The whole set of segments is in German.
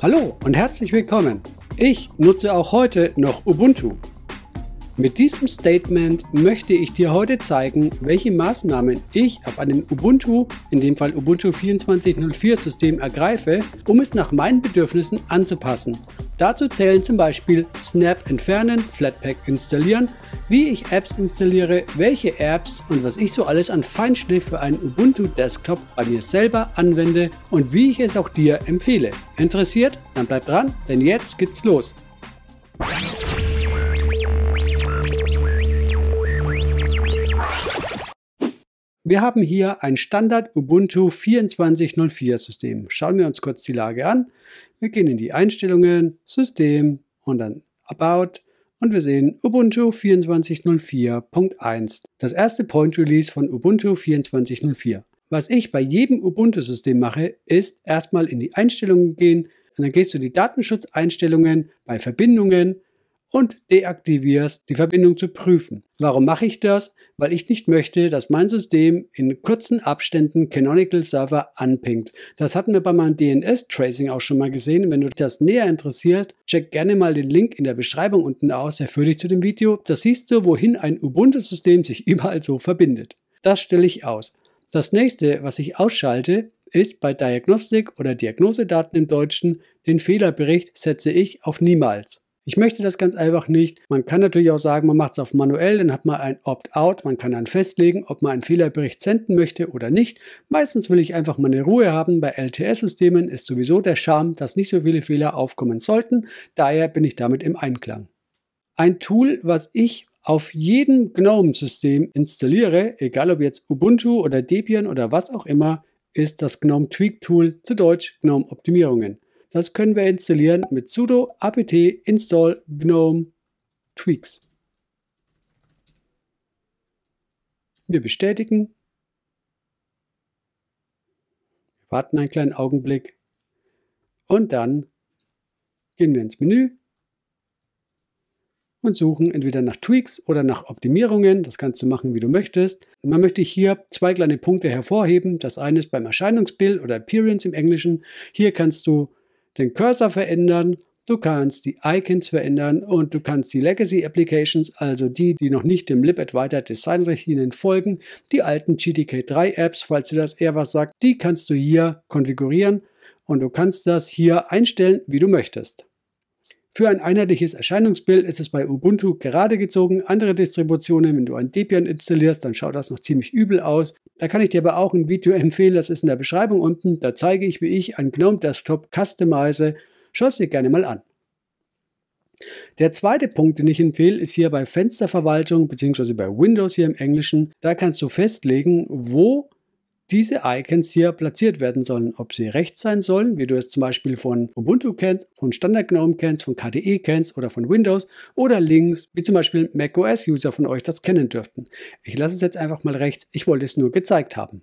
Hallo und herzlich willkommen. Ich nutze auch heute noch Ubuntu. Mit diesem Statement möchte ich dir heute zeigen, welche Maßnahmen ich auf einem Ubuntu, in dem Fall Ubuntu 24.04 System ergreife, um es nach meinen Bedürfnissen anzupassen. Dazu zählen zum Beispiel Snap entfernen, Flatpak installieren, wie ich Apps installiere, welche Apps und was ich so alles an Feinschliff für einen Ubuntu Desktop bei mir selber anwende und wie ich es auch dir empfehle. Interessiert? Dann bleib dran, denn jetzt geht's los. Wir haben hier ein Standard Ubuntu 24.04 System. Schauen wir uns kurz die Lage an. Wir gehen in die Einstellungen, System und dann About und wir sehen Ubuntu 24.04.1, das erste Point Release von Ubuntu 24.04. Was ich bei jedem Ubuntu-System mache, ist erstmal in die Einstellungen gehen, und dann gehst du in die Datenschutzeinstellungen bei Verbindungen und deaktivierst, die Verbindung zu prüfen. Warum mache ich das? Weil ich nicht möchte, dass mein System in kurzen Abständen Canonical Server anpingt. Das hatten wir bei meinem DNS-Tracing auch schon mal gesehen. Wenn du dich das näher interessiert, check gerne mal den Link in der Beschreibung unten aus, Er führt dich zu dem Video. Da siehst du, wohin ein Ubuntu-System sich überall so verbindet. Das stelle ich aus. Das nächste, was ich ausschalte, ist bei Diagnostik oder Diagnosedaten im Deutschen, den Fehlerbericht setze ich auf niemals. Ich möchte das ganz einfach nicht. Man kann natürlich auch sagen, man macht es auf manuell, dann hat man ein Opt-out. Man kann dann festlegen, ob man einen Fehlerbericht senden möchte oder nicht. Meistens will ich einfach meine Ruhe haben. Bei LTS-Systemen ist sowieso der Charme, dass nicht so viele Fehler aufkommen sollten. Daher bin ich damit im Einklang. Ein Tool, was ich auf jedem GNOME-System installiere, egal ob jetzt Ubuntu oder Debian oder was auch immer, ist das GNOME Tweak Tool, zu Deutsch GNOME Optimierungen. Das können wir installieren mit sudo apt install gnome tweaks. Wir bestätigen. Wir warten einen kleinen Augenblick und dann gehen wir ins Menü und suchen entweder nach Tweaks oder nach Optimierungen. Das kannst du machen, wie du möchtest. Man möchte hier zwei kleine Punkte hervorheben. Das eine ist beim Erscheinungsbild oder Appearance im Englischen. Hier kannst du den Cursor verändern, du kannst die Icons verändern und du kannst die Legacy Applications, also die, die noch nicht dem lib Design Richtlinien folgen, die alten GTK3 Apps, falls dir das eher was sagt, die kannst du hier konfigurieren und du kannst das hier einstellen, wie du möchtest. Für ein einheitliches Erscheinungsbild ist es bei Ubuntu gerade gezogen. Andere Distributionen, wenn du ein Debian installierst, dann schaut das noch ziemlich übel aus. Da kann ich dir aber auch ein Video empfehlen, das ist in der Beschreibung unten. Da zeige ich, wie ich einen GNOME Desktop customize. Schau es dir gerne mal an. Der zweite Punkt, den ich empfehle, ist hier bei Fensterverwaltung bzw. bei Windows hier im Englischen. Da kannst du festlegen, wo diese Icons hier platziert werden sollen. Ob sie rechts sein sollen, wie du es zum Beispiel von Ubuntu kennst, von Standard GNOME kennst, von KDE kennst oder von Windows oder links, wie zum Beispiel macOS-User von euch das kennen dürften. Ich lasse es jetzt einfach mal rechts, ich wollte es nur gezeigt haben.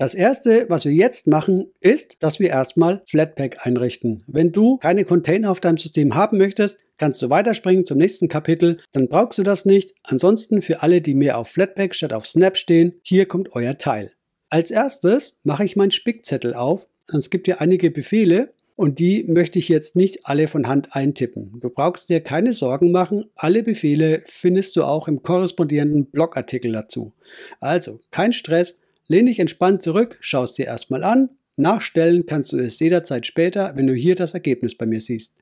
Das erste, was wir jetzt machen, ist, dass wir erstmal Flatpak einrichten. Wenn du keine Container auf deinem System haben möchtest, kannst du weiterspringen zum nächsten Kapitel, dann brauchst du das nicht. Ansonsten für alle, die mehr auf Flatpak statt auf Snap stehen, hier kommt euer Teil. Als erstes mache ich meinen Spickzettel auf. Es gibt ja einige Befehle und die möchte ich jetzt nicht alle von Hand eintippen. Du brauchst dir keine Sorgen machen, alle Befehle findest du auch im korrespondierenden Blogartikel dazu. Also kein Stress, Lehn dich entspannt zurück, es dir erstmal an. Nachstellen kannst du es jederzeit später, wenn du hier das Ergebnis bei mir siehst.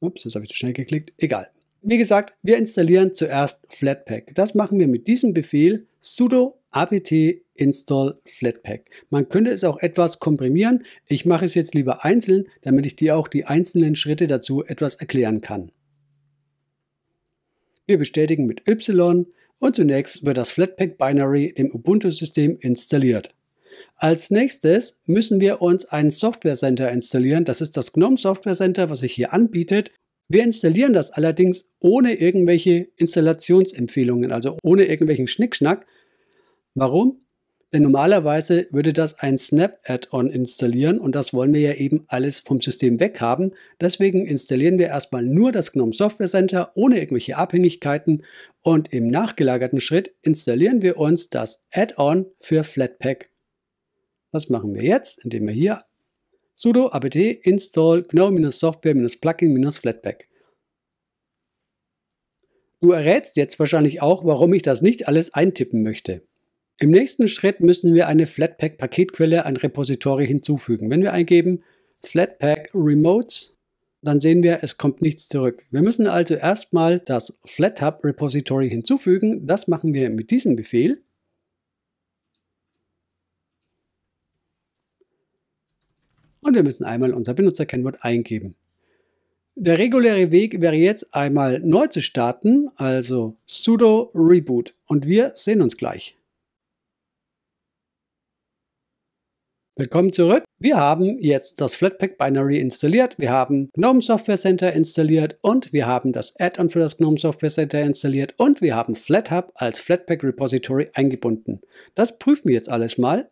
Ups, jetzt habe ich zu schnell geklickt. Egal. Wie gesagt, wir installieren zuerst Flatpak. Das machen wir mit diesem Befehl sudo apt install flatpak. Man könnte es auch etwas komprimieren. Ich mache es jetzt lieber einzeln, damit ich dir auch die einzelnen Schritte dazu etwas erklären kann. Wir bestätigen mit y und zunächst wird das Flatpak Binary im Ubuntu-System installiert. Als nächstes müssen wir uns einen Software Center installieren. Das ist das GNOME Software Center, was sich hier anbietet. Wir installieren das allerdings ohne irgendwelche Installationsempfehlungen, also ohne irgendwelchen Schnickschnack. Warum? Denn normalerweise würde das ein Snap-Add-on installieren und das wollen wir ja eben alles vom System weghaben. Deswegen installieren wir erstmal nur das GNOME Software Center ohne irgendwelche Abhängigkeiten und im nachgelagerten Schritt installieren wir uns das Add-on für Flatpak. Das machen wir jetzt, indem wir hier sudo apt install gnome-software-plugin-flatpak. Du errätst jetzt wahrscheinlich auch, warum ich das nicht alles eintippen möchte. Im nächsten Schritt müssen wir eine Flatpak-Paketquelle ein Repository hinzufügen. Wenn wir eingeben Flatpak Remotes, dann sehen wir, es kommt nichts zurück. Wir müssen also erstmal das FlatHub Repository hinzufügen. Das machen wir mit diesem Befehl. Und wir müssen einmal unser Benutzerkennwort eingeben. Der reguläre Weg wäre jetzt einmal neu zu starten, also sudo reboot. Und wir sehen uns gleich. Willkommen zurück. Wir haben jetzt das Flatpak Binary installiert, wir haben GNOME Software Center installiert und wir haben das Add-on für das GNOME Software Center installiert und wir haben FlatHub als Flatpak Repository eingebunden. Das prüfen wir jetzt alles mal.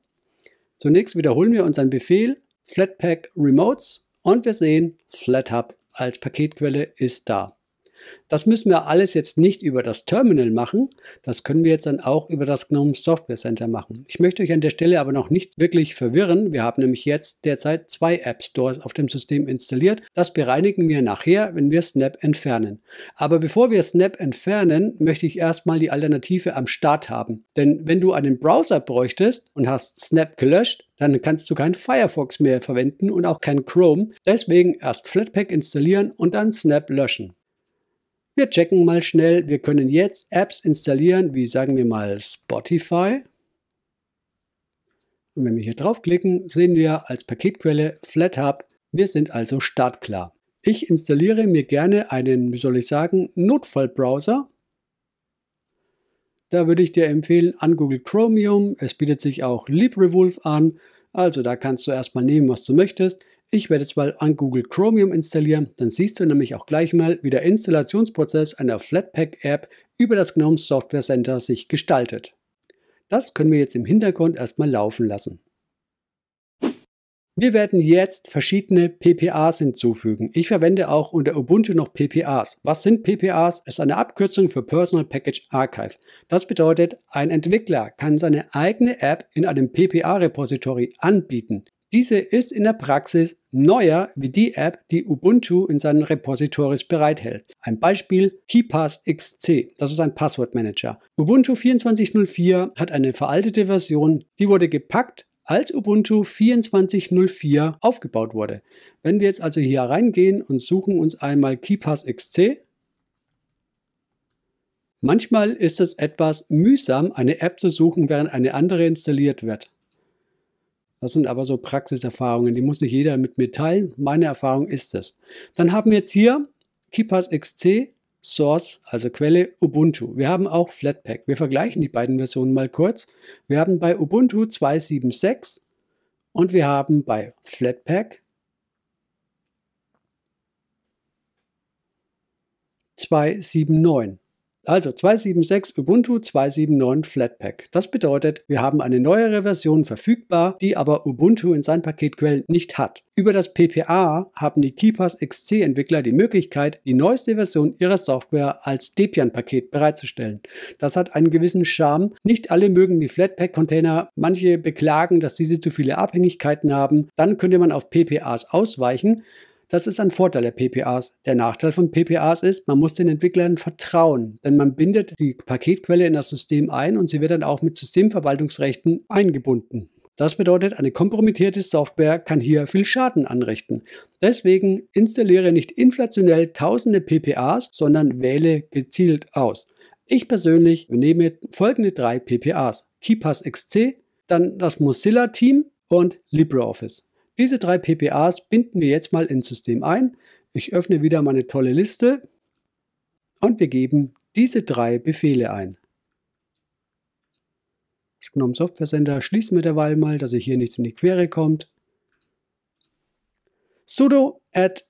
Zunächst wiederholen wir unseren Befehl Flatpak Remotes und wir sehen, FlatHub als Paketquelle ist da. Das müssen wir alles jetzt nicht über das Terminal machen. Das können wir jetzt dann auch über das GNOME Software Center machen. Ich möchte euch an der Stelle aber noch nicht wirklich verwirren. Wir haben nämlich jetzt derzeit zwei App Stores auf dem System installiert. Das bereinigen wir nachher, wenn wir Snap entfernen. Aber bevor wir Snap entfernen, möchte ich erstmal die Alternative am Start haben. Denn wenn du einen Browser bräuchtest und hast Snap gelöscht, dann kannst du kein Firefox mehr verwenden und auch kein Chrome. Deswegen erst Flatpak installieren und dann Snap löschen. Wir checken mal schnell. Wir können jetzt Apps installieren, wie sagen wir mal Spotify. Und wenn wir hier draufklicken, sehen wir als Paketquelle FlatHub. Wir sind also startklar. Ich installiere mir gerne einen, wie soll ich sagen, Notfallbrowser. Da würde ich dir empfehlen, an Google Chromium. Es bietet sich auch LibreWolf an. Also da kannst du erstmal nehmen, was du möchtest. Ich werde jetzt mal an Google Chromium installieren, dann siehst du nämlich auch gleich mal, wie der Installationsprozess einer Flatpak-App über das GNOME Software Center sich gestaltet. Das können wir jetzt im Hintergrund erstmal laufen lassen. Wir werden jetzt verschiedene PPAs hinzufügen. Ich verwende auch unter Ubuntu noch PPAs. Was sind PPAs? Es ist eine Abkürzung für Personal Package Archive. Das bedeutet, ein Entwickler kann seine eigene App in einem PPA-Repository anbieten. Diese ist in der Praxis neuer wie die App, die Ubuntu in seinen Repositories bereithält. Ein Beispiel KeyPass XC, das ist ein Passwortmanager. Ubuntu 24.04 hat eine veraltete Version, die wurde gepackt, als Ubuntu 24.04 aufgebaut wurde. Wenn wir jetzt also hier reingehen und suchen uns einmal KeyPass XC, Manchmal ist es etwas mühsam, eine App zu suchen, während eine andere installiert wird. Das sind aber so Praxiserfahrungen, die muss nicht jeder mit mir teilen. Meine Erfahrung ist es. Dann haben wir jetzt hier KeePass XC Source, also Quelle Ubuntu. Wir haben auch Flatpak. Wir vergleichen die beiden Versionen mal kurz. Wir haben bei Ubuntu 2.7.6 und wir haben bei Flatpak 2.7.9. Also 2.7.6 Ubuntu 2.7.9 Flatpak. Das bedeutet, wir haben eine neuere Version verfügbar, die aber Ubuntu in seinen Paketquellen nicht hat. Über das PPA haben die KeePass XC-Entwickler die Möglichkeit, die neueste Version ihrer Software als Debian-Paket bereitzustellen. Das hat einen gewissen Charme. Nicht alle mögen die Flatpak-Container. Manche beklagen, dass diese zu viele Abhängigkeiten haben. Dann könnte man auf PPAs ausweichen. Das ist ein Vorteil der PPAs. Der Nachteil von PPAs ist, man muss den Entwicklern vertrauen, denn man bindet die Paketquelle in das System ein und sie wird dann auch mit Systemverwaltungsrechten eingebunden. Das bedeutet, eine kompromittierte Software kann hier viel Schaden anrichten. Deswegen installiere nicht inflationell tausende PPAs, sondern wähle gezielt aus. Ich persönlich nehme folgende drei PPAs: KeyPass XC, dann das Mozilla Team und LibreOffice. Diese drei PPAs binden wir jetzt mal ins System ein. Ich öffne wieder meine tolle Liste und wir geben diese drei Befehle ein. Das GNOME Software Center schließt mittlerweile mal, dass ich hier nichts in die Quere kommt. sudo add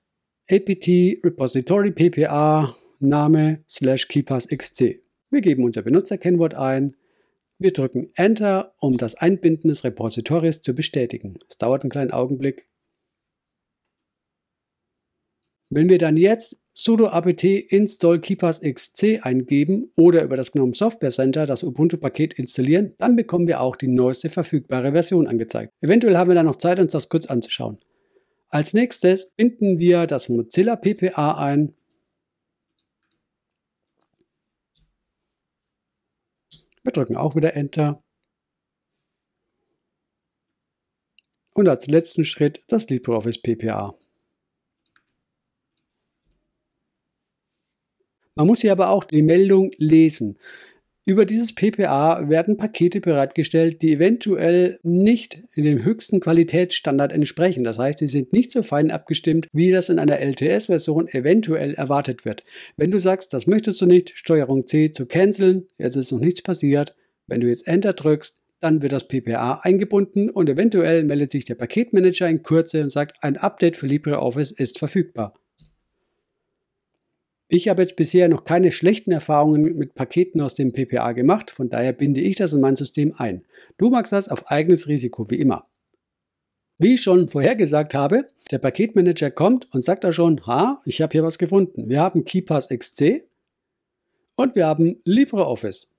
apt repository ppa name slash keypass xc. Wir geben unser Benutzerkennwort ein wir drücken Enter, um das Einbinden des Repositories zu bestätigen. Es dauert einen kleinen Augenblick. Wenn wir dann jetzt sudo apt install keepers xc eingeben oder über das GNOME Software Center das Ubuntu-Paket installieren, dann bekommen wir auch die neueste verfügbare Version angezeigt. Eventuell haben wir dann noch Zeit, uns das kurz anzuschauen. Als nächstes binden wir das Mozilla PPA ein Wir drücken auch wieder Enter. Und als letzten Schritt das LibreOffice PPA. Man muss hier aber auch die Meldung lesen. Über dieses PPA werden Pakete bereitgestellt, die eventuell nicht in dem höchsten Qualitätsstandard entsprechen. Das heißt, sie sind nicht so fein abgestimmt, wie das in einer LTS-Version eventuell erwartet wird. Wenn du sagst, das möchtest du nicht, Steuerung C zu canceln, jetzt ist noch nichts passiert. Wenn du jetzt Enter drückst, dann wird das PPA eingebunden und eventuell meldet sich der Paketmanager in Kürze und sagt, ein Update für LibreOffice ist verfügbar. Ich habe jetzt bisher noch keine schlechten Erfahrungen mit, Paketen aus dem PPA gemacht, von daher binde ich das in mein System ein. Du magst das auf eigenes Risiko, wie immer. Wie ich schon vorher gesagt habe, der Paketmanager kommt und sagt da schon, ha, ich habe hier was gefunden. Wir haben KeyPass XC und wir haben LibreOffice.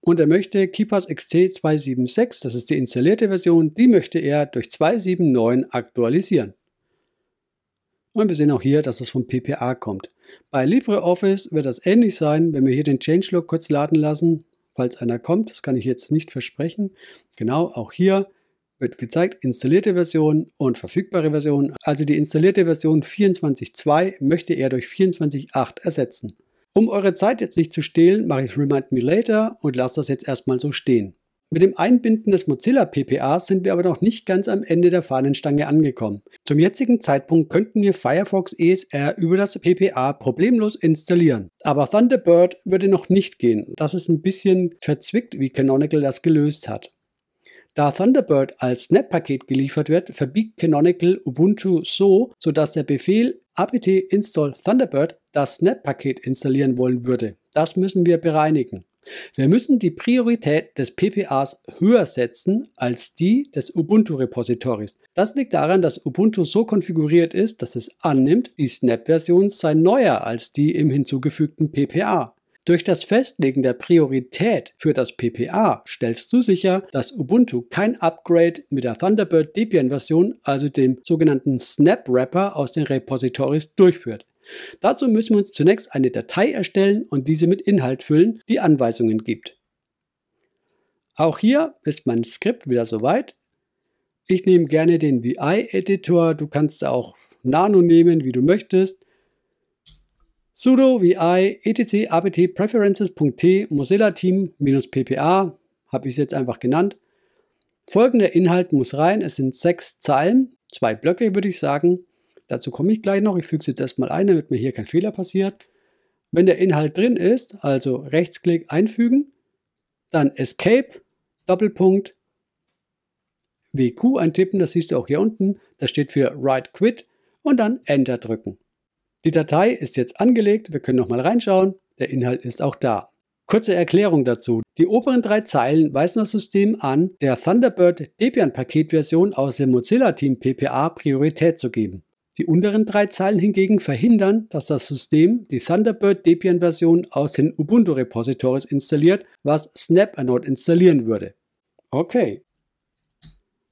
Und er möchte KeyPass XC 276, das ist die installierte Version, die möchte er durch 279 aktualisieren. Und wir sehen auch hier, dass es vom PPA kommt. Bei LibreOffice wird das ähnlich sein, wenn wir hier den Changelog kurz laden lassen, falls einer kommt. Das kann ich jetzt nicht versprechen. Genau, auch hier wird gezeigt, installierte Version und verfügbare Version. Also die installierte Version 24.2 möchte er durch 24.8 ersetzen. Um eure Zeit jetzt nicht zu stehlen, mache ich Remind Me Later und lasse das jetzt erstmal so stehen. Mit dem Einbinden des Mozilla PPA sind wir aber noch nicht ganz am Ende der Fahnenstange angekommen. Zum jetzigen Zeitpunkt könnten wir Firefox ESR über das PPA problemlos installieren. Aber Thunderbird würde noch nicht gehen. Das ist ein bisschen verzwickt, wie Canonical das gelöst hat. Da Thunderbird als Snap-Paket geliefert wird, verbiegt Canonical Ubuntu so, sodass der Befehl apt install Thunderbird das Snap-Paket installieren wollen würde. Das müssen wir bereinigen. Wir müssen die Priorität des PPAs höher setzen als die des Ubuntu-Repositories. Das liegt daran, dass Ubuntu so konfiguriert ist, dass es annimmt, die Snap-Version sei neuer als die im hinzugefügten PPA. Durch das Festlegen der Priorität für das PPA stellst du sicher, dass Ubuntu kein Upgrade mit der Thunderbird Debian-Version, also dem sogenannten Snap-Wrapper aus den Repositories, durchführt. Dazu müssen wir uns zunächst eine Datei erstellen und diese mit Inhalt füllen, die Anweisungen gibt. Auch hier ist mein Skript wieder soweit. Ich nehme gerne den VI-Editor, du kannst auch Nano nehmen, wie du möchtest. sudo vi etc apt preferences.t mozilla team-ppa habe ich es jetzt einfach genannt. Folgender Inhalt muss rein, es sind sechs Zeilen, zwei Blöcke würde ich sagen. Dazu komme ich gleich noch. Ich füge es jetzt erstmal ein, damit mir hier kein Fehler passiert. Wenn der Inhalt drin ist, also Rechtsklick einfügen, dann Escape, Doppelpunkt, WQ eintippen, das siehst du auch hier unten, das steht für Write Quit und dann Enter drücken. Die Datei ist jetzt angelegt, wir können nochmal reinschauen, der Inhalt ist auch da. Kurze Erklärung dazu. Die oberen drei Zeilen weisen das System an, der Thunderbird Debian Paketversion aus dem Mozilla Team PPA Priorität zu geben. Die unteren drei Zeilen hingegen verhindern, dass das System die Thunderbird Debian-Version aus den Ubuntu-Repositories installiert, was snap erneut installieren würde. Okay.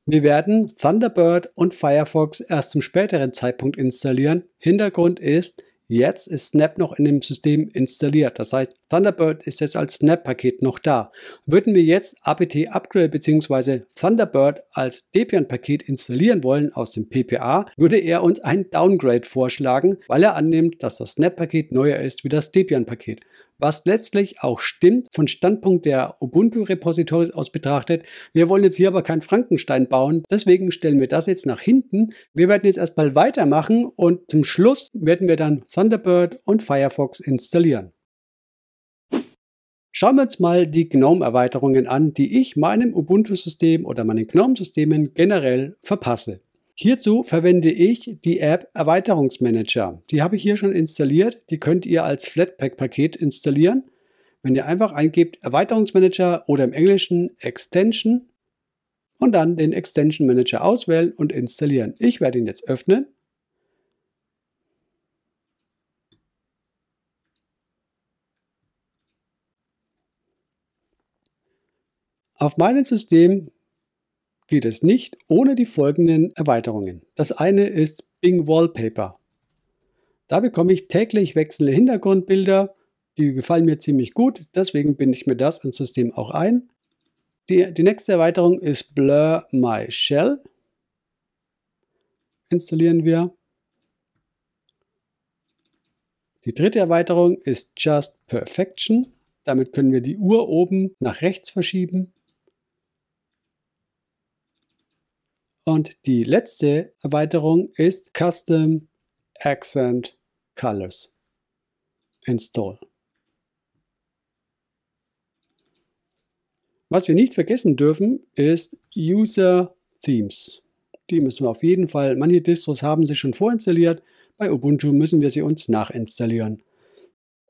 Wir werden Thunderbird und Firefox erst zum späteren Zeitpunkt installieren. Hintergrund ist, Jetzt ist Snap noch in dem System installiert. Das heißt, Thunderbird ist jetzt als Snap-Paket noch da. Würden wir jetzt apt upgrade bzw. Thunderbird als Debian-Paket installieren wollen aus dem PPA, würde er uns ein Downgrade vorschlagen, weil er annimmt, dass das Snap-Paket neuer ist wie das Debian-Paket was letztlich auch stimmt, von Standpunkt der Ubuntu-Repositories aus betrachtet. Wir wollen jetzt hier aber keinen Frankenstein bauen, deswegen stellen wir das jetzt nach hinten. Wir werden jetzt erstmal weitermachen und zum Schluss werden wir dann Thunderbird und Firefox installieren. Schauen wir uns mal die GNOME-Erweiterungen an, die ich meinem Ubuntu-System oder meinen GNOME-Systemen generell verpasse. Hierzu verwende ich die App Erweiterungsmanager. Die habe ich hier schon installiert. Die könnt ihr als Flatpak-Paket installieren. Wenn ihr einfach eingebt Erweiterungsmanager oder im Englischen Extension und dann den Extension Manager auswählen und installieren. Ich werde ihn jetzt öffnen. Auf meinem System geht es nicht ohne die folgenden Erweiterungen. Das eine ist Bing Wallpaper. Da bekomme ich täglich wechselnde Hintergrundbilder. Die gefallen mir ziemlich gut, deswegen binde ich mir das ins System auch ein. Die, die nächste Erweiterung ist Blur My Shell. Installieren wir. Die dritte Erweiterung ist Just Perfection. Damit können wir die Uhr oben nach rechts verschieben. Und die letzte Erweiterung ist Custom Accent Colors Install. Was wir nicht vergessen dürfen, ist User Themes. Die müssen wir auf jeden Fall, manche Distros haben sie schon vorinstalliert, bei Ubuntu müssen wir sie uns nachinstallieren.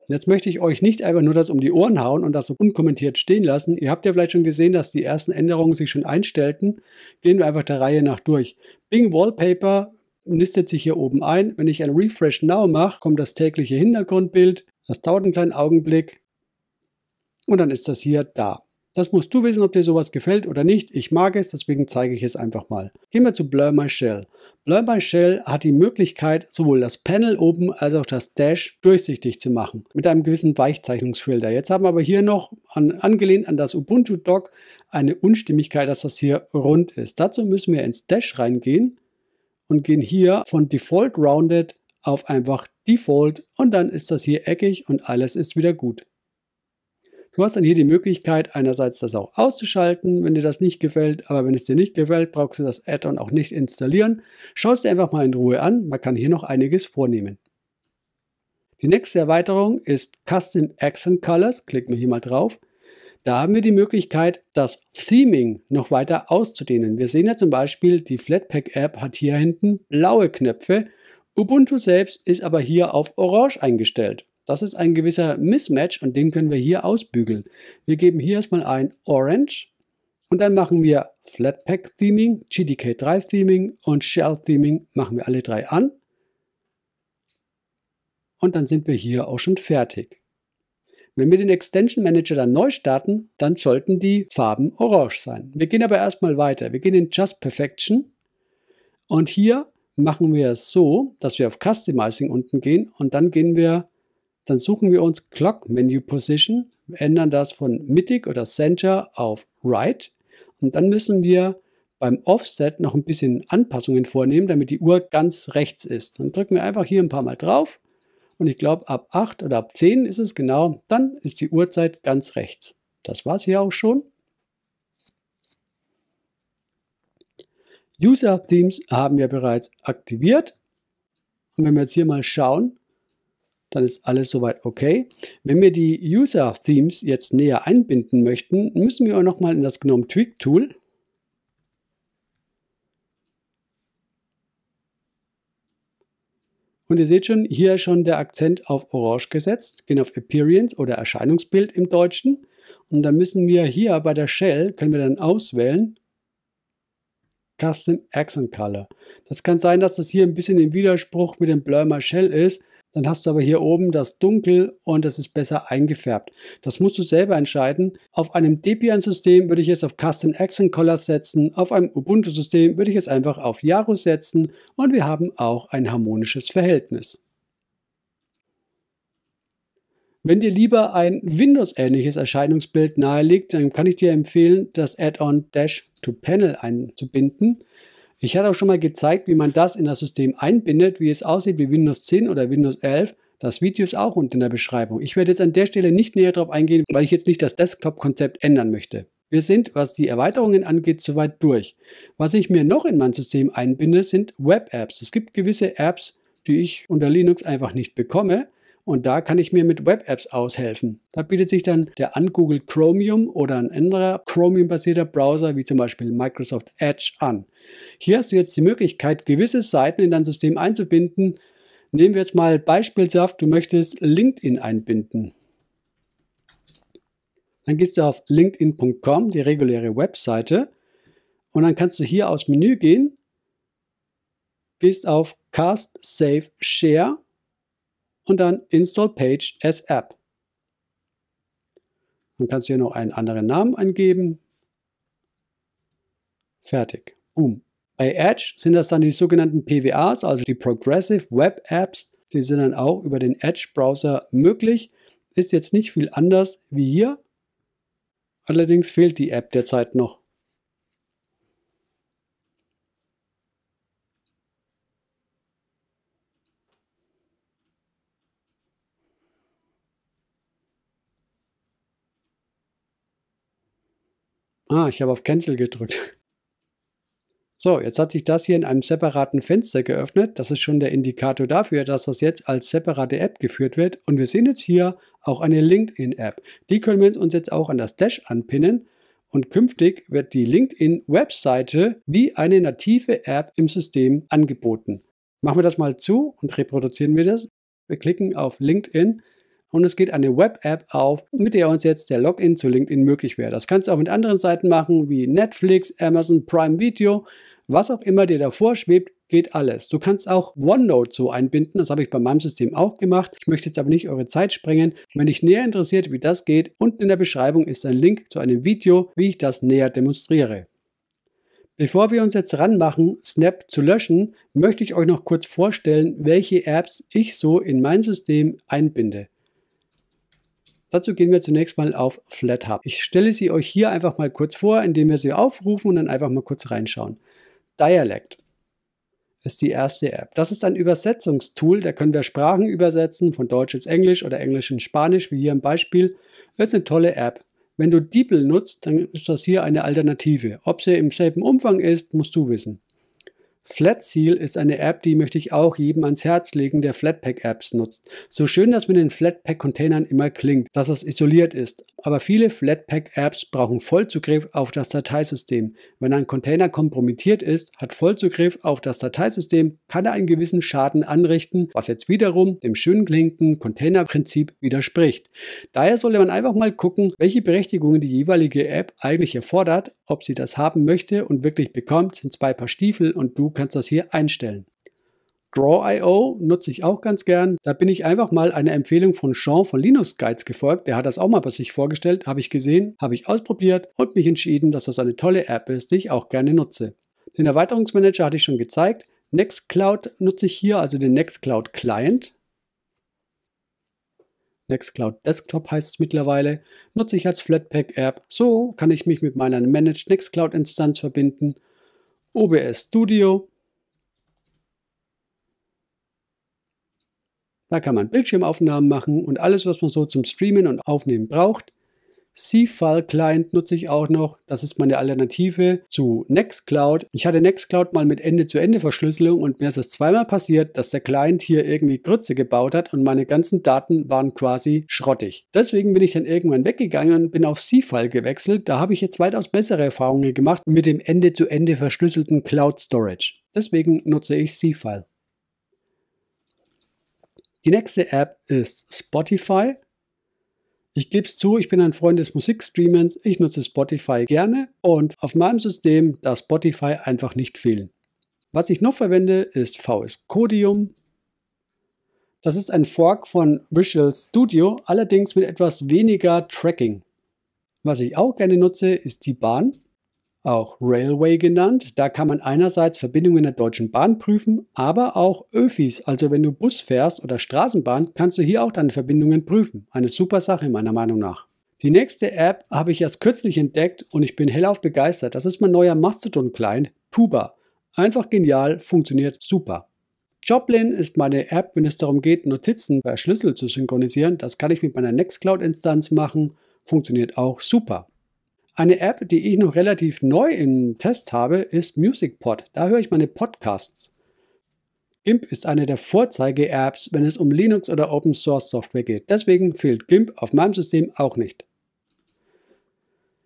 Jetzt möchte ich euch nicht einfach nur das um die Ohren hauen und das so unkommentiert stehen lassen. Ihr habt ja vielleicht schon gesehen, dass die ersten Änderungen sich schon einstellten. Gehen wir einfach der Reihe nach durch. Bing Wallpaper nistet sich hier oben ein. Wenn ich ein Refresh Now mache, kommt das tägliche Hintergrundbild. Das dauert einen kleinen Augenblick. Und dann ist das hier da. Das musst du wissen, ob dir sowas gefällt oder nicht. Ich mag es, deswegen zeige ich es einfach mal. Gehen wir zu Blur My Shell. Blur My Shell hat die Möglichkeit, sowohl das Panel oben als auch das Dash durchsichtig zu machen, mit einem gewissen Weichzeichnungsfilter. Jetzt haben wir aber hier noch, an, angelehnt an das Ubuntu-Dock, eine Unstimmigkeit, dass das hier rund ist. Dazu müssen wir ins Dash reingehen und gehen hier von Default Rounded auf einfach Default und dann ist das hier eckig und alles ist wieder gut. Du hast dann hier die Möglichkeit, einerseits das auch auszuschalten, wenn dir das nicht gefällt, aber wenn es dir nicht gefällt, brauchst du das Add-on auch nicht installieren. Schau es dir einfach mal in Ruhe an, man kann hier noch einiges vornehmen. Die nächste Erweiterung ist Custom Accent Colors, klicken wir hier mal drauf. Da haben wir die Möglichkeit, das Theming noch weiter auszudehnen. Wir sehen ja zum Beispiel, die Flatpak-App hat hier hinten blaue Knöpfe. Ubuntu selbst ist aber hier auf Orange eingestellt. Das ist ein gewisser Mismatch und den können wir hier ausbügeln. Wir geben hier erstmal ein Orange und dann machen wir Flatpak Theming, GDK3 Theming und Shell Theming machen wir alle drei an. Und dann sind wir hier auch schon fertig. Wenn wir den Extension Manager dann neu starten, dann sollten die Farben orange sein. Wir gehen aber erstmal weiter. Wir gehen in Just Perfection und hier machen wir es so, dass wir auf Customizing unten gehen und dann gehen wir dann suchen wir uns Clock Menu Position, ändern das von Mittig oder Center auf Right und dann müssen wir beim Offset noch ein bisschen Anpassungen vornehmen, damit die Uhr ganz rechts ist. Dann drücken wir einfach hier ein paar Mal drauf und ich glaube ab 8 oder ab 10 ist es genau, dann ist die Uhrzeit ganz rechts. Das war es hier auch schon. User Themes haben wir bereits aktiviert. Und wenn wir jetzt hier mal schauen, dann ist alles soweit okay. Wenn wir die User-Themes jetzt näher einbinden möchten, müssen wir auch nochmal in das GNOME Tweak Tool Und ihr seht schon, hier schon der Akzent auf Orange gesetzt, gehen auf Appearance oder Erscheinungsbild im Deutschen. Und dann müssen wir hier bei der Shell, können wir dann auswählen, Custom Accent Color. Das kann sein, dass das hier ein bisschen im Widerspruch mit dem Blurmer Shell ist, dann hast du aber hier oben das Dunkel und es ist besser eingefärbt. Das musst du selber entscheiden. Auf einem Debian-System würde ich jetzt auf Custom Accent Colors setzen. Auf einem Ubuntu-System würde ich jetzt einfach auf Yaru setzen. Und wir haben auch ein harmonisches Verhältnis. Wenn dir lieber ein Windows-ähnliches Erscheinungsbild naheliegt, dann kann ich dir empfehlen, das Add-on Dash to Panel einzubinden. Ich hatte auch schon mal gezeigt, wie man das in das System einbindet, wie es aussieht wie Windows 10 oder Windows 11. Das Video ist auch unten in der Beschreibung. Ich werde jetzt an der Stelle nicht näher darauf eingehen, weil ich jetzt nicht das Desktop-Konzept ändern möchte. Wir sind, was die Erweiterungen angeht, soweit durch. Was ich mir noch in mein System einbinde, sind Web-Apps. Es gibt gewisse Apps, die ich unter Linux einfach nicht bekomme. Und da kann ich mir mit Web-Apps aushelfen. Da bietet sich dann der an Google Chromium oder ein anderer Chromium-basierter Browser wie zum Beispiel Microsoft Edge an. Hier hast du jetzt die Möglichkeit, gewisse Seiten in dein System einzubinden. Nehmen wir jetzt mal beispielshaft, du möchtest LinkedIn einbinden. Dann gehst du auf linkedin.com, die reguläre Webseite, und dann kannst du hier aus Menü gehen, gehst auf Cast, Save, Share und dann Install Page as App. Dann kannst du hier noch einen anderen Namen angeben. Fertig. Boom. Bei Edge sind das dann die sogenannten PWAs, also die Progressive Web Apps. Die sind dann auch über den Edge-Browser möglich. Ist jetzt nicht viel anders wie hier. Allerdings fehlt die App derzeit noch. Ah, ich habe auf Cancel gedrückt. So, jetzt hat sich das hier in einem separaten Fenster geöffnet. Das ist schon der Indikator dafür, dass das jetzt als separate App geführt wird. Und wir sehen jetzt hier auch eine LinkedIn-App. Die können wir uns jetzt auch an das Dash anpinnen. Und künftig wird die LinkedIn-Webseite wie eine native App im System angeboten. Machen wir das mal zu und reproduzieren wir das. Wir klicken auf LinkedIn und es geht eine Web-App auf, mit der uns jetzt der Login zu LinkedIn möglich wäre. Das kannst du auch mit anderen Seiten machen, wie Netflix, Amazon Prime Video, was auch immer dir davor schwebt, geht alles. Du kannst auch OneNote so einbinden, das habe ich bei meinem System auch gemacht. Ich möchte jetzt aber nicht eure Zeit sprengen. Wenn dich näher interessiert, wie das geht, unten in der Beschreibung ist ein Link zu einem Video, wie ich das näher demonstriere. Bevor wir uns jetzt ranmachen, Snap zu löschen, möchte ich euch noch kurz vorstellen, welche Apps ich so in mein System einbinde. Dazu gehen wir zunächst mal auf FlatHub. Ich stelle sie euch hier einfach mal kurz vor, indem wir sie aufrufen und dann einfach mal kurz reinschauen. Dialect ist die erste App. Das ist ein Übersetzungstool, da können wir Sprachen übersetzen, von Deutsch ins Englisch oder Englisch ins Spanisch, wie hier im Beispiel. Das ist eine tolle App. Wenn du DeepL nutzt, dann ist das hier eine Alternative. Ob sie im selben Umfang ist, musst du wissen. FlatSeal ist eine App, die möchte ich auch jedem ans Herz legen, der Flatpak-Apps nutzt. So schön das mit den Flatpak-Containern immer klingt, dass es isoliert ist. Aber viele Flatpak-Apps brauchen Vollzugriff auf das Dateisystem. Wenn ein Container kompromittiert ist, hat Vollzugriff auf das Dateisystem, kann er einen gewissen Schaden anrichten, was jetzt wiederum dem schön klingenden Containerprinzip widerspricht. Daher sollte man einfach mal gucken, welche Berechtigungen die jeweilige App eigentlich erfordert, ob sie das haben möchte und wirklich bekommt, sind zwei Paar Stiefel und du kannst das hier einstellen. Draw.io nutze ich auch ganz gern. Da bin ich einfach mal einer Empfehlung von Sean von Linux Guides gefolgt. Der hat das auch mal bei sich vorgestellt, habe ich gesehen, habe ich ausprobiert und mich entschieden, dass das eine tolle App ist, die ich auch gerne nutze. Den Erweiterungsmanager hatte ich schon gezeigt. Nextcloud nutze ich hier, also den Nextcloud Client. Nextcloud Desktop heißt es mittlerweile, nutze ich als Flatpak-App. So kann ich mich mit meiner Managed Nextcloud-Instanz verbinden OBS Studio. Da kann man Bildschirmaufnahmen machen und alles, was man so zum Streamen und Aufnehmen braucht, C-File Client nutze ich auch noch. Das ist meine Alternative zu Nextcloud. Ich hatte Nextcloud mal mit Ende-zu-Ende-Verschlüsselung und mir ist es zweimal passiert, dass der Client hier irgendwie Grütze gebaut hat und meine ganzen Daten waren quasi schrottig. Deswegen bin ich dann irgendwann weggegangen und bin auf C-File gewechselt. Da habe ich jetzt weitaus bessere Erfahrungen gemacht mit dem Ende-zu-Ende verschlüsselten Cloud Storage. Deswegen nutze ich C-File. Die nächste App ist Spotify. Ich gebe es zu, ich bin ein Freund des Musikstreamens. Ich nutze Spotify gerne und auf meinem System darf Spotify einfach nicht fehlen. Was ich noch verwende, ist VS Codium. Das ist ein Fork von Visual Studio, allerdings mit etwas weniger Tracking. Was ich auch gerne nutze, ist die Bahn auch Railway genannt. Da kann man einerseits Verbindungen der Deutschen Bahn prüfen, aber auch Öfis. Also wenn du Bus fährst oder Straßenbahn, kannst du hier auch deine Verbindungen prüfen. Eine super Sache meiner Meinung nach. Die nächste App habe ich erst kürzlich entdeckt und ich bin hellauf begeistert. Das ist mein neuer Mastodon-Client, Tuba. Einfach genial, funktioniert super. Joplin ist meine App, wenn es darum geht, Notizen bei Schlüssel zu synchronisieren. Das kann ich mit meiner Nextcloud-Instanz machen, funktioniert auch super. Eine App, die ich noch relativ neu im Test habe, ist MusicPod. Da höre ich meine Podcasts. GIMP ist eine der Vorzeige-Apps, wenn es um Linux oder Open Source Software geht. Deswegen fehlt GIMP auf meinem System auch nicht.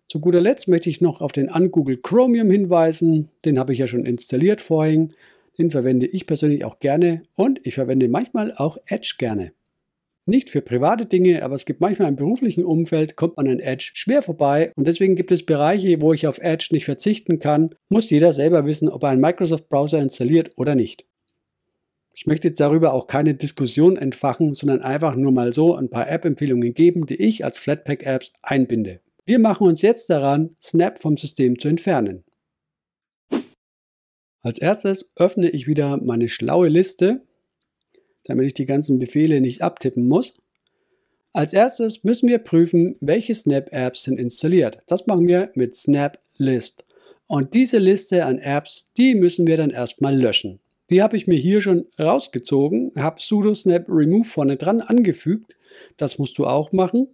Zu guter Letzt möchte ich noch auf den Angoogle Chromium hinweisen. Den habe ich ja schon installiert vorhin. Den verwende ich persönlich auch gerne und ich verwende manchmal auch Edge gerne. Nicht für private Dinge, aber es gibt manchmal im beruflichen Umfeld, kommt man an Edge schwer vorbei und deswegen gibt es Bereiche, wo ich auf Edge nicht verzichten kann, muss jeder selber wissen, ob er einen Microsoft-Browser installiert oder nicht. Ich möchte jetzt darüber auch keine Diskussion entfachen, sondern einfach nur mal so ein paar App-Empfehlungen geben, die ich als Flatpak-Apps einbinde. Wir machen uns jetzt daran, Snap vom System zu entfernen. Als erstes öffne ich wieder meine schlaue Liste damit ich die ganzen Befehle nicht abtippen muss. Als erstes müssen wir prüfen, welche Snap-Apps sind installiert. Das machen wir mit Snap List. Und diese Liste an Apps, die müssen wir dann erstmal löschen. Die habe ich mir hier schon rausgezogen, habe sudo snap remove vorne dran angefügt. Das musst du auch machen.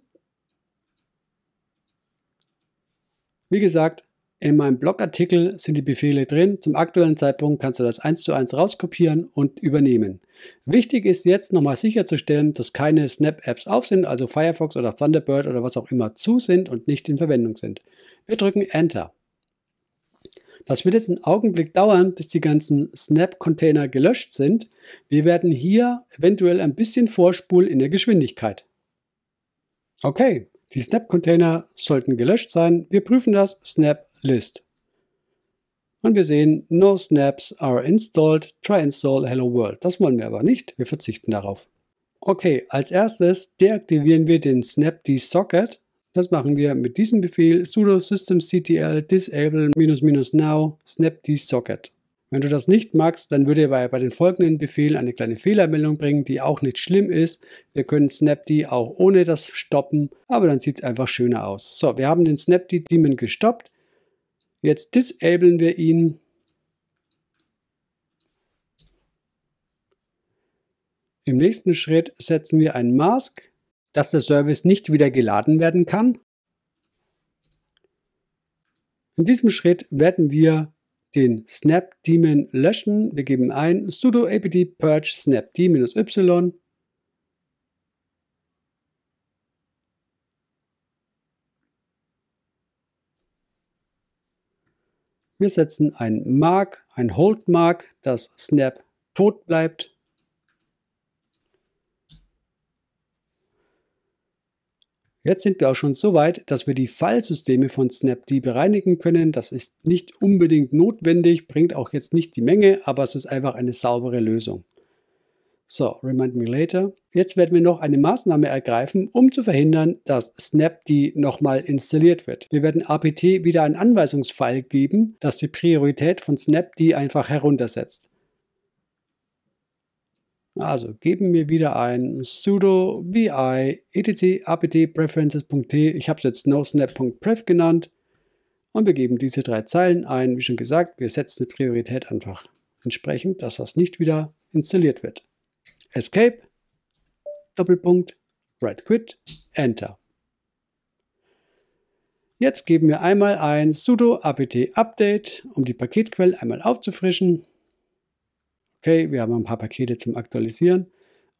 Wie gesagt, in meinem Blogartikel sind die Befehle drin. Zum aktuellen Zeitpunkt kannst du das eins zu eins rauskopieren und übernehmen. Wichtig ist jetzt nochmal sicherzustellen, dass keine Snap-Apps auf sind, also Firefox oder Thunderbird oder was auch immer zu sind und nicht in Verwendung sind. Wir drücken Enter. Das wird jetzt einen Augenblick dauern, bis die ganzen Snap-Container gelöscht sind. Wir werden hier eventuell ein bisschen vorspulen in der Geschwindigkeit. Okay, die Snap-Container sollten gelöscht sein. Wir prüfen das. Snap List. Und wir sehen, no snaps are installed, try install hello world. Das wollen wir aber nicht, wir verzichten darauf. Okay, als erstes deaktivieren wir den snapd socket das machen wir mit diesem Befehl sudo systemctl disable now snapd socket. Wenn du das nicht magst, dann würde er bei, bei den folgenden Befehlen eine kleine Fehlermeldung bringen, die auch nicht schlimm ist. Wir können snapd auch ohne das stoppen, aber dann sieht es einfach schöner aus. So, wir haben den snapd demon gestoppt. Jetzt disablen wir ihn. Im nächsten Schritt setzen wir ein Mask, dass der Service nicht wieder geladen werden kann. In diesem Schritt werden wir den Snap Daemon löschen. Wir geben ein sudo apt purge snap y Wir setzen ein Mark, ein Hold Mark, dass Snap tot bleibt. Jetzt sind wir auch schon so weit, dass wir die Fallsysteme von Snapd bereinigen können. Das ist nicht unbedingt notwendig, bringt auch jetzt nicht die Menge, aber es ist einfach eine saubere Lösung. So, remind me later. Jetzt werden wir noch eine Maßnahme ergreifen, um zu verhindern, dass SnapD nochmal installiert wird. Wir werden apt wieder einen Anweisungsfall geben, das die Priorität von SnapD einfach heruntersetzt. Also geben wir wieder ein sudo vi etc apt preferences.t. Ich habe es jetzt nosnap.pref genannt. Und wir geben diese drei Zeilen ein. Wie schon gesagt, wir setzen die Priorität einfach entsprechend, dass das nicht wieder installiert wird. Escape, Doppelpunkt, Right Quit, Enter. Jetzt geben wir einmal ein sudo apt update, um die Paketquellen einmal aufzufrischen. Okay, wir haben ein paar Pakete zum Aktualisieren.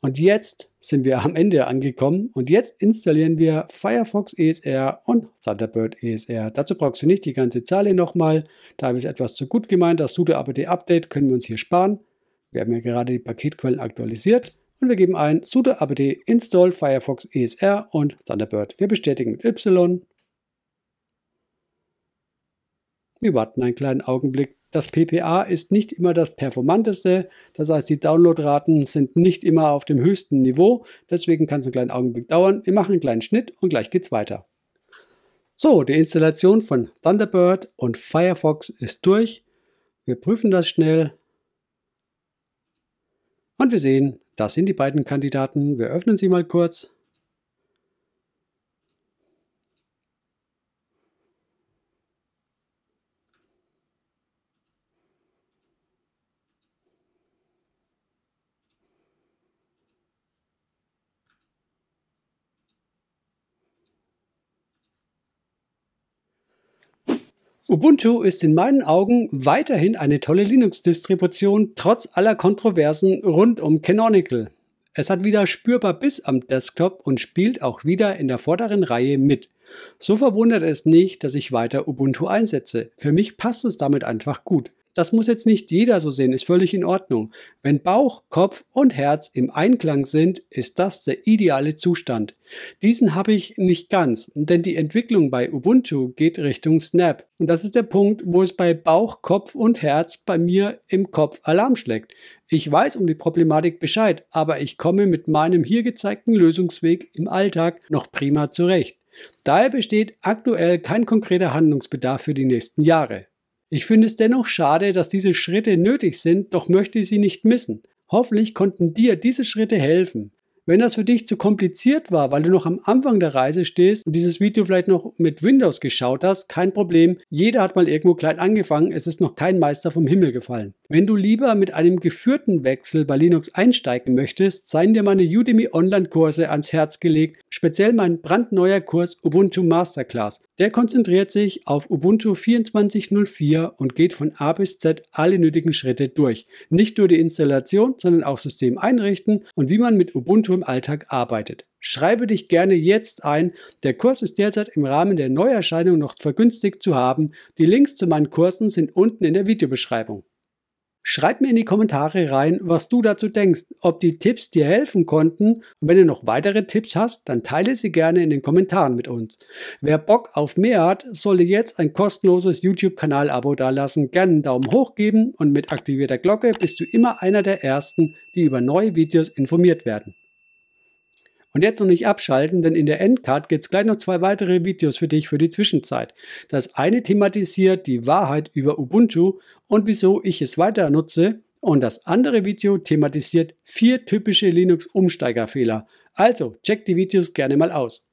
Und jetzt sind wir am Ende angekommen und jetzt installieren wir Firefox ESR und Thunderbird ESR. Dazu brauchst du nicht die ganze Zeile nochmal, da habe ich es etwas zu gut gemeint. Das sudo apt update können wir uns hier sparen. Wir haben ja gerade die Paketquellen aktualisiert und wir geben ein sudo apt install firefox esr und Thunderbird. Wir bestätigen mit y. Wir warten einen kleinen Augenblick. Das PPA ist nicht immer das performanteste, das heißt die Downloadraten sind nicht immer auf dem höchsten Niveau, deswegen kann es einen kleinen Augenblick dauern. Wir machen einen kleinen Schnitt und gleich geht's weiter. So, die Installation von Thunderbird und Firefox ist durch. Wir prüfen das schnell, und wir sehen, das sind die beiden Kandidaten. Wir öffnen sie mal kurz. Ubuntu ist in meinen Augen weiterhin eine tolle Linux-Distribution, trotz aller Kontroversen rund um Canonical. Es hat wieder spürbar bis am Desktop und spielt auch wieder in der vorderen Reihe mit. So verwundert es nicht, dass ich weiter Ubuntu einsetze. Für mich passt es damit einfach gut. Das muss jetzt nicht jeder so sehen, ist völlig in Ordnung. Wenn Bauch, Kopf und Herz im Einklang sind, ist das der ideale Zustand. Diesen habe ich nicht ganz, denn die Entwicklung bei Ubuntu geht Richtung Snap. Und das ist der Punkt, wo es bei Bauch, Kopf und Herz bei mir im Kopf Alarm schlägt. Ich weiß um die Problematik Bescheid, aber ich komme mit meinem hier gezeigten Lösungsweg im Alltag noch prima zurecht. Daher besteht aktuell kein konkreter Handlungsbedarf für die nächsten Jahre. Ich finde es dennoch schade, dass diese Schritte nötig sind, doch möchte sie nicht missen. Hoffentlich konnten dir diese Schritte helfen. Wenn das für dich zu kompliziert war, weil du noch am Anfang der Reise stehst und dieses Video vielleicht noch mit Windows geschaut hast, kein Problem. Jeder hat mal irgendwo klein angefangen, es ist noch kein Meister vom Himmel gefallen. Wenn du lieber mit einem geführten Wechsel bei Linux einsteigen möchtest, seien dir meine Udemy Online-Kurse ans Herz gelegt, speziell mein brandneuer Kurs Ubuntu Masterclass. Der konzentriert sich auf Ubuntu 24.04 und geht von A bis Z alle nötigen Schritte durch. Nicht nur die Installation, sondern auch System einrichten und wie man mit Ubuntu im Alltag arbeitet. Schreibe dich gerne jetzt ein. Der Kurs ist derzeit im Rahmen der Neuerscheinung noch vergünstigt zu haben. Die Links zu meinen Kursen sind unten in der Videobeschreibung. Schreib mir in die Kommentare rein, was du dazu denkst, ob die Tipps dir helfen konnten. Und wenn du noch weitere Tipps hast, dann teile sie gerne in den Kommentaren mit uns. Wer Bock auf mehr hat, sollte jetzt ein kostenloses YouTube-Kanal-Abo dalassen, gerne einen Daumen hoch geben und mit aktivierter Glocke bist du immer einer der Ersten, die über neue Videos informiert werden. Und jetzt noch nicht abschalten, denn in der Endcard gibt es gleich noch zwei weitere Videos für dich für die Zwischenzeit. Das eine thematisiert die Wahrheit über Ubuntu und wieso ich es weiter nutze. Und das andere Video thematisiert vier typische Linux-Umsteigerfehler. Also check die Videos gerne mal aus.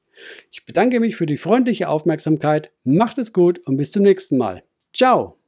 Ich bedanke mich für die freundliche Aufmerksamkeit, macht es gut und bis zum nächsten Mal. Ciao!